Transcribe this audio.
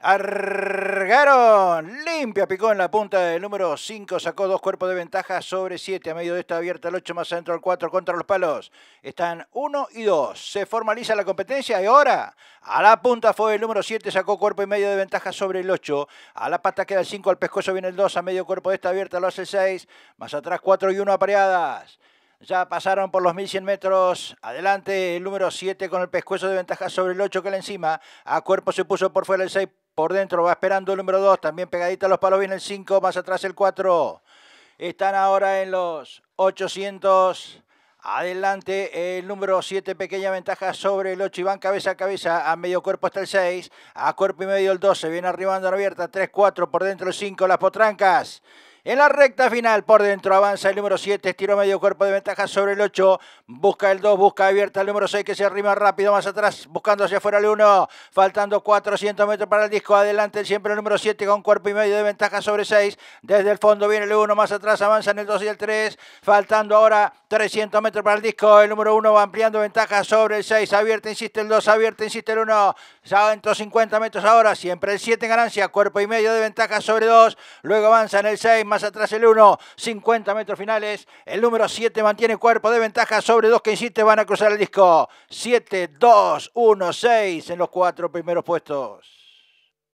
Argaron, limpia, picó en la punta del número 5, sacó dos cuerpos de ventaja sobre 7, a medio de esta abierta el 8 más adentro el 4 contra los palos. Están 1 y 2, se formaliza la competencia y ahora a la punta fue el número 7, sacó cuerpo y medio de ventaja sobre el 8, a la pata queda el 5, al pescuezo viene el 2, a medio cuerpo de esta abierta lo hace el 6, más atrás 4 y 1 apareadas. Ya pasaron por los 1100 metros. Adelante el número 7 con el pescuezo de ventaja sobre el 8 que le encima. A cuerpo se puso por fuera el 6 por dentro va esperando el número 2. También pegadita los palos viene el 5. Más atrás el 4. Están ahora en los 800. Adelante el número 7, pequeña ventaja sobre el 8 y van cabeza a cabeza, a medio cuerpo está el 6, a cuerpo y medio el 12, viene arribando abierta, 3-4, por dentro el 5, las potrancas. En la recta final, por dentro avanza el número 7, estiró medio cuerpo de ventaja sobre el 8, busca el 2, busca abierta el número 6 que se arrima rápido más atrás, buscando hacia afuera el 1, faltando 400 metros para el disco, adelante siempre el número 7 con cuerpo y medio de ventaja sobre 6, desde el fondo viene el 1, más atrás avanzan el 2 y el 3, faltando ahora 300 metros para el disco, el número 1 va ampliando ventaja sobre el 6, abierta, insiste el 2, abierta, insiste el 1, 50 metros ahora, siempre el 7 en ganancia, cuerpo y medio de ventaja sobre 2, luego avanza en el 6, más atrás el 1, 50 metros finales, el número 7 mantiene cuerpo de ventaja sobre 2 que insiste, van a cruzar el disco, 7, 2, 1, 6 en los cuatro primeros puestos.